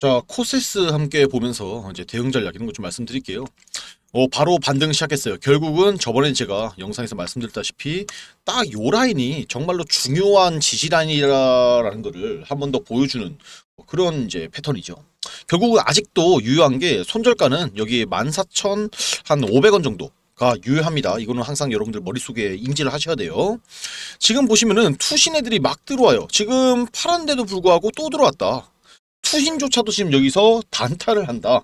자 코세스 함께 보면서 이제 대응 전략 이런 거 좀 말씀드릴게요. 어 바로 반등 시작했어요. 결국은 저번에 제가 영상에서 말씀드렸다시피 딱 요 라인이 정말로 중요한 지지 라인이라는 거를 한 번 더 보여주는 그런 이제 패턴이죠. 결국은 아직도 유효한 게 손절가는 여기 14,500원 정도 가 유효합니다. 이거는 항상 여러분들 머릿속에 인지를 하셔야 돼요. 지금 보시면은 투신 애들이 막 들어와요. 지금 파란데도 불구하고 또 들어왔다. 투신조차도 지금 여기서 단타를 한다.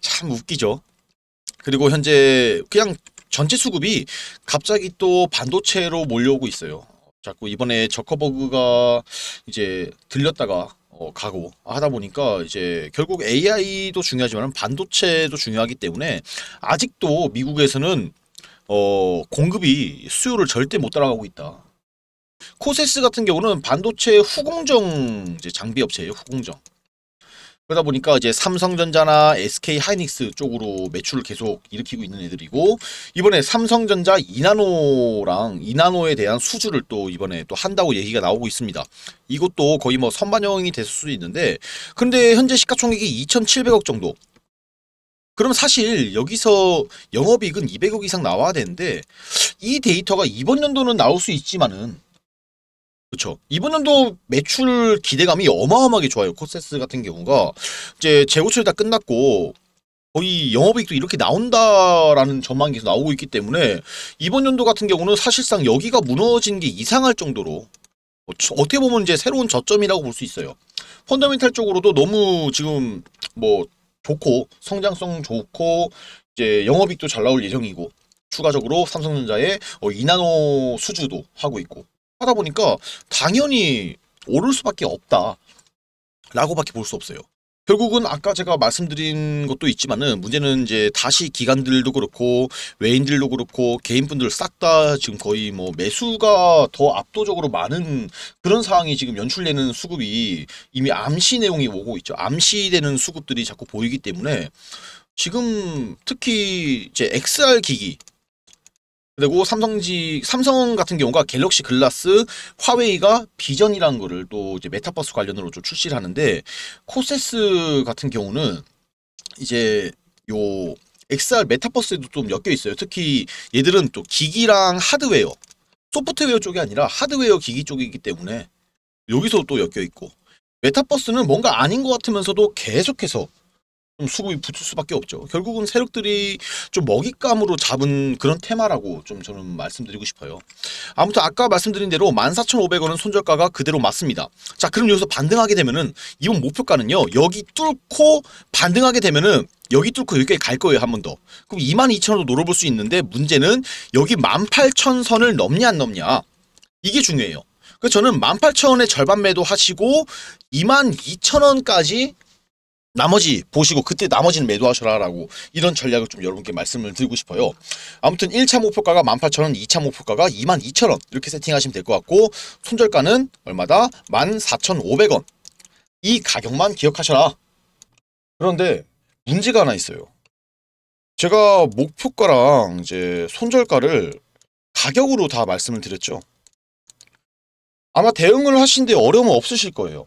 참 웃기죠. 그리고 현재 그냥 전체 수급이 갑자기 또 반도체로 몰려오고 있어요. 자꾸 이번에 저커버그가 이제 들렸다가 어, 가고 하다 보니까 이제 결국 AI도 중요하지만 반도체도 중요하기 때문에 아직도 미국에서는 어, 공급이 수요를 절대 못 따라가고 있다. 코세스 같은 경우는 반도체 후공정 장비 업체예요. 후공정. 그러다 보니까 이제 삼성전자나 SK 하이닉스 쪽으로 매출을 계속 일으키고 있는 애들이고 이번에 삼성전자 이나노랑 이나노에 대한 수주를 또 이번에 또 한다고 얘기가 나오고 있습니다. 이것도 거의 뭐 선반영이 됐을 수도 있는데 근데 현재 시가총액이 2,700억 정도. 그럼 사실 여기서 영업이익은 200억 이상 나와야 되는데 이 데이터가 이번 연도는 나올 수 있지만은 그렇죠. 이번연도 매출 기대감이 어마어마하게 좋아요. 코세스 같은 경우가 이제 재고철이 다 끝났고 거의 영업이익도 이렇게 나온다라는 전망이 계속 나오고 있기 때문에 이번 연도 같은 경우는 사실상 여기가 무너진 게 이상할 정도로 어, 어떻게 보면 이제 새로운 저점이라고 볼 수 있어요. 펀더멘탈 쪽으로도 너무 지금 뭐 좋고 성장성 좋고 이제 영업이익도 잘 나올 예정이고 추가적으로 삼성전자의 어, 이나노 수주도 하고 있고 하다 보니까 당연히 오를 수밖에 없다. 라고밖에 볼 수 없어요. 결국은 아까 제가 말씀드린 것도 있지만은 문제는 이제 다시 기관들도 그렇고 외인들도 그렇고 개인분들 싹 다 지금 거의 뭐 매수가 더 압도적으로 많은 그런 상황이 지금 연출되는 수급이 이미 암시 내용이 오고 있죠. 암시되는 수급들이 자꾸 보이기 때문에 지금 특히 이제 XR 기기 그리고 삼성지 삼성 같은 경우가 갤럭시 글라스, 화웨이가 비전이라는 거를 또 이제 메타버스 관련으로 좀 출시를 하는데 코세스 같은 경우는 이제 요 XR 메타버스에도 좀 엮여 있어요. 특히 얘들은 또 기기랑 하드웨어, 소프트웨어 쪽이 아니라 하드웨어 기기 쪽이기 때문에 여기서 또 엮여 있고 메타버스는 뭔가 아닌 것 같으면서도 계속해서 수급이 붙을 수밖에 없죠. 결국은 세력들이 좀 먹잇감으로 잡은 그런 테마라고 좀 저는 말씀드리고 싶어요. 아무튼 아까 말씀드린 대로 14,500원은 손절가가 그대로 맞습니다. 자 그럼 여기서 반등하게 되면은 이번 목표가는요. 여기 뚫고 반등하게 되면은 여기 뚫고 여기까지 갈 거예요 한 번 더. 그럼 22,000원도 노려볼 수 있는데 문제는 여기 18,000선을 넘냐 안 넘냐 이게 중요해요. 그래서 저는 18,000원에 절반 매도 하시고 22,000원까지 나머지 보시고 그때 나머지는 매도하셔라라고 이런 전략을 좀 여러분께 말씀을 드리고 싶어요. 아무튼 1차 목표가가 18,000원, 2차 목표가가 22,000원 이렇게 세팅하시면 될 것 같고 손절가는 얼마다? 14,500원 이 가격만 기억하셔라. 그런데 문제가 하나 있어요. 제가 목표가랑 이제 손절가를 가격으로 다 말씀을 드렸죠. 아마 대응을 하신데 어려움은 없으실 거예요.